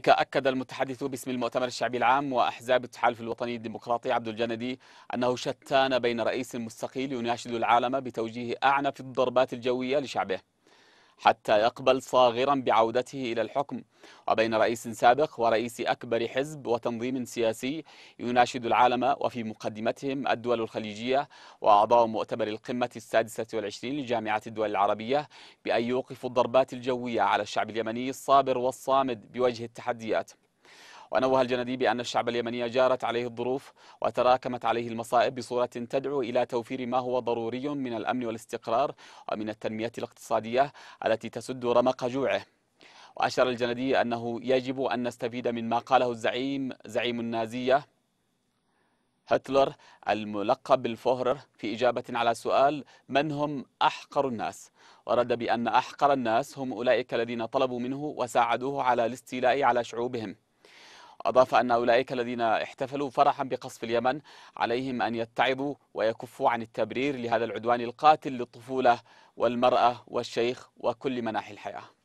ذلك أكد المتحدث باسم المؤتمر الشعبي العام وأحزاب التحالف الوطني الديمقراطي عبد الجندي أنه شتان بين رئيس مستقيل يناشد العالم بتوجيه أعنف الضربات الجوية لشعبه حتى يقبل صاغرا بعودته إلى الحكم وبين رئيس سابق ورئيس أكبر حزب وتنظيم سياسي يناشد العالم وفي مقدمتهم الدول الخليجية وأعضاء مؤتمر القمة السادسة والعشرين لجامعة الدول العربية بأن يوقفوا الضربات الجوية على الشعب اليمني الصابر والصامد بوجه التحديات ونوه الجندي بأن الشعب اليمني جارت عليه الظروف وتراكمت عليه المصائب بصورة تدعو إلى توفير ما هو ضروري من الأمن والاستقرار ومن التنمية الاقتصادية التي تسد رمق جوعه وأشار الجندي أنه يجب أن نستفيد من ما قاله الزعيم زعيم النازية هتلر الملقب بالفهرر في إجابة على سؤال من هم أحقر الناس ورد بأن أحقر الناس هم أولئك الذين طلبوا منه وساعدوه على الاستيلاء على شعوبهم أضاف أن أولئك الذين احتفلوا فرحا بقصف اليمن عليهم أن يتعظوا ويكفوا عن التبرير لهذا العدوان القاتل للطفولة والمرأة والشيخ وكل مناحي الحياة